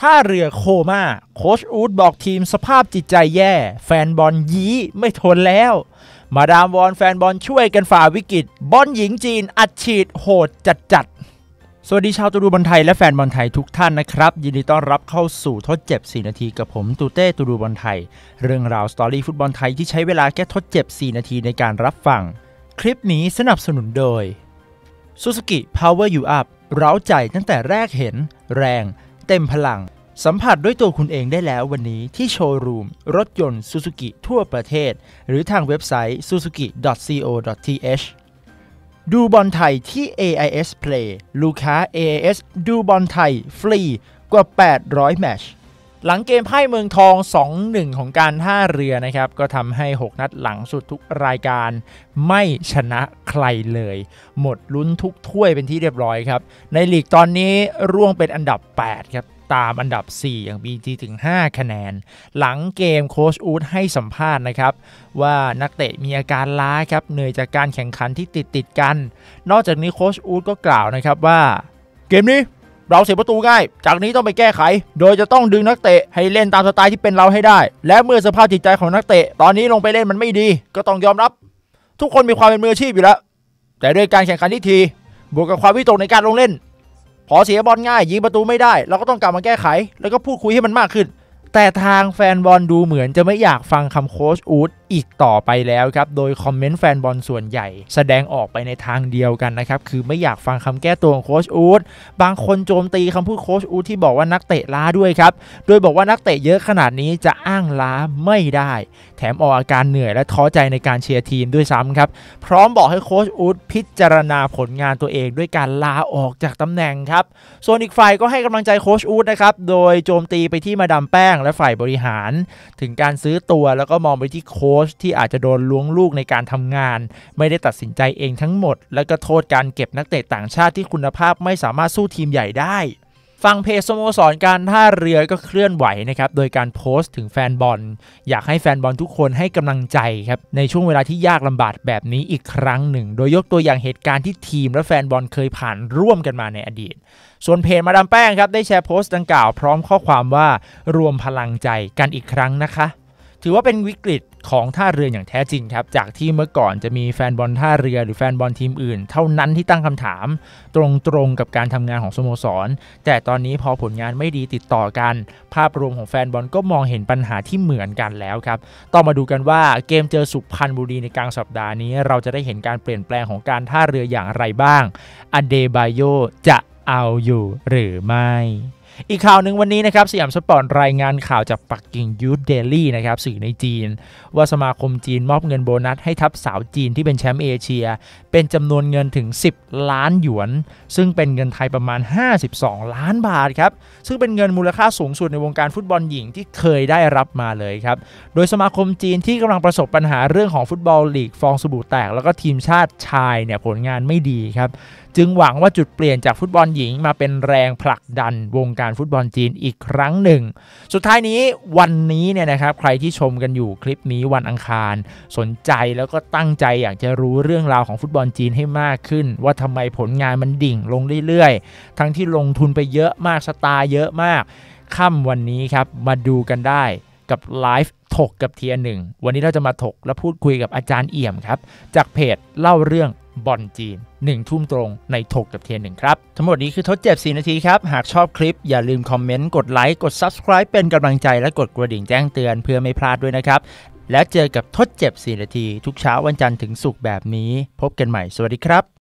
ท่าเรือโคมา่าโคชอูดบอกทีมสภาพจิตใจแย่ แฟนบอลยี้ไม่ทนแล้ว มาดามวอนแฟนบอลช่วยกันฝ่าวิกฤตบอลหญิงจีนอัดฉีดโหดจัดจัดสวัสดีชาวตูดูบอลไทยและแฟนบอลไทยทุกท่านนะครับ ยินดีต้อนรับเข้าสู่ทดเจ็บ4นาทีกับผมตูเต้ตูดูบอลไทย เรื่องราวสตอรี่ฟุตบอลไทยที่ใช้เวลาแค่ทดเจ็บ4นาทีในการรับฟังคลิปนี้สนับสนุนโดย Suzuki Power You Up เร้าใจตั้งแต่แรกเห็นแรงเต็มพลัง สัมผัสด้วยตัวคุณเองได้แล้ววันนี้ที่โชว์รูมรถยนต์ซูซูกิทั่วประเทศ หรือทางเว็บไซต์ suzuki.co.th ดูบอลไทยที่ AIS Play ลูกค้า AIS ดูบอลไทยฟรีกว่า 800 แมตช์หลังเกมไพ่เมืองทอง 2-1 ของการท่าเรือนะครับ ก็ทำให้ 6 นัดหลังสุดทุกรายการ ไม่ชนะใครเลย หมดลุ้นทุกถ้วยเป็นที่เรียบร้อยครับ ในลีกตอนนี้ร่วงเป็นอันดับ 8 ครับ ตามอันดับ 4 อย่างบีจีถึง 5 คะแนน หลังเกมโค้ชอูดให้สัมภาษณ์นะครับ ว่านักเตะมีอาการล้าครับ เหนื่อยจากการแข่งขันที่ติดติดกัน นอกจากนี้โค้ชอูดก็กล่าวนะครับว่าเกมนี้เราเสียประตูง่าย จากนี้ต้องไปแก้ไข โดยจะต้องดึงนักเตะให้เล่นตามสไตล์ที่เป็นเราให้ได้ และเมื่อสภาพจิตใจของนักเตะ ตอนนี้ลงไปเล่นมันไม่ดี ก็ต้องยอมรับ ทุกคนมีความเป็นมืออาชีพอยู่แล้ว แต่ด้วยการแข่งขันที่ที บวกกับความวิตกในการลงเล่น พอเสียบอลง่าย ยิงประตูไม่ได้ เราก็ต้องกลับมาแก้ไข แล้วก็พูดคุยให้มันมากขึ้นแต่ทางแฟนบอลดูเหมือนจะไม่อยากฟังคำโค้ชอูดอีกต่อไปแล้วครับโดยคอมเมนต์แฟนบอลส่วนใหญ่แสดงออกไปในทางเดียวกันนะครับคือไม่อยากฟังคำแก้ตัวของโค้ชอูดบางคนโจมตีคำพูดโค้ชอูดที่บอกว่านักเตะล้าด้วยครับโดยบอกว่านักเตะเยอะขนาดนี้จะอ้างล้าไม่ได้ แถมออกอาการเหนื่อยและท้อใจในการเชียร์ทีมด้วยซ้ำครับพร้อมบอกให้โค้ชอูดพิจารณาผลงานตัวเองด้วยการลาออกจากตำแหน่งครับส่วนอีกฝ่ายก็ให้กำลังใจโค้ชอูดนะครับโดยโจมตีไปที่มาดามแป้งและฝ่ายบริหาร ถึงการซื้อตัวแล้วก็มองไปที่โค้ชที่อาจจะโดนล้วงลูกในการทำงาน ไม่ได้ตัดสินใจเองทั้งหมด และก็โทษการเก็บนักเตะต่างชาติที่คุณภาพไม่สามารถสู้ทีมใหญ่ได้ฟังเพจสโมสรการท่าเรือก็เคลื่อนไหวนะครับ โดยการโพสต์ถึงแฟนบอล อยากให้แฟนบอลทุกคนให้กำลังใจครับ ในช่วงเวลาที่ยากลำบากแบบนี้อีกครั้งหนึ่ง โดยยกตัวอย่างเหตุการณ์ที่ทีมและแฟนบอลเคยผ่านร่วมกันมาในอดีต ส่วนเพจมาดามแป้งครับ ได้แชร์โพสต์ดังกล่าวพร้อมข้อความว่ารวมพลังใจกันอีกครั้งนะคะ ถือว่าเป็นวิกฤตของท่าเรืออย่างแท้จริงครับ จากที่เมื่อก่อนจะมีแฟนบอลท่าเรือหรือแฟนบอลทีมอื่นเท่านั้นที่ตั้งคำถามตรงๆกับการทำงานของสโมสร แต่ตอนนี้พอผลงานไม่ดีติดต่อกัน ภาพรวมของแฟนบอลก็มองเห็นปัญหาที่เหมือนกันแล้วครับต้องมาดูกันว่าเกมเจอสุพรรณบุรีในกลางสัปดาห์นี้ เราจะได้เห็นการเปลี่ยนแปลงของการท่าเรืออย่างไรบ้างอเดบายโยจะเอาอยู่หรือไม่อีกข่าวหนึ่งวันนี้นะครับสยามสปอร์ตรายงานข่าวจากปักกิ่งยูทเดลี่นะครับสื่อในจีน ว่าสมาคมจีนมอบเงินโบนัสให้ทัพสาวจีนที่เป็นแชมป์เอเชีย เป็นจำนวนเงินถึง 10 ล้านหยวน ซึ่งเป็นเงินไทยประมาณ 52 ล้านบาทครับซึ่งเป็นเงินมูลค่าสูงสุดในวงการฟุตบอลหญิงที่เคยได้รับมาเลยครับโดยสมาคมจีนที่กำลังประสบปัญหาเรื่องของฟุตบอลลีกฟองสบู่แตกแล้วก็ทีมชาติชายเนี่ยผลงานไม่ดีครับจึงหวังว่าจุดเปลี่ยนจากฟุตบอลหญิง มาเป็นแรงผลักดันวงการฟุตบอลจีนอีกครั้งหนึ่ง สุดท้ายนี้วันนี้เนี่ยนะครับใครที่ชมกันอยู่คลิปนี้วันอังคาร สนใจแล้วก็ตั้งใจอยากจะรู้เรื่องราวของฟุตบอลจีนให้มากขึ้น ว่าทำไมผลงานมันดิ่งลงเรื่อยๆ ทั้งที่ลงทุนไปเยอะมาก สตาร์เยอะมาก ค่ำวันนี้ครับมาดูกันได้กับไลฟ์ถกกับเทียหนึ่งวันนี้เราจะมาถกและพูดคุยกับอาจารย์เอี่ยมครับจากเพจเล่าเรื่องบอลจีน1ทุ่มตรงในถกกับเทียนหนึ่งครับ ทั้งหมดนี้คือทดเจ็บ4นาทีครับ หากชอบคลิปอย่าลืมคอมเมนต์ กดไลค์ กด Subscribe เป็นกำลังใจ และกดกระดิ่งแจ้งเตือนเพื่อไม่พลาดด้วยนะครับ และเจอกับทดเจ็บ4นาที ทุกเช้าวันจันทร์ถึงศุกร์แบบนี้ พบกันใหม่สวัสดีครับ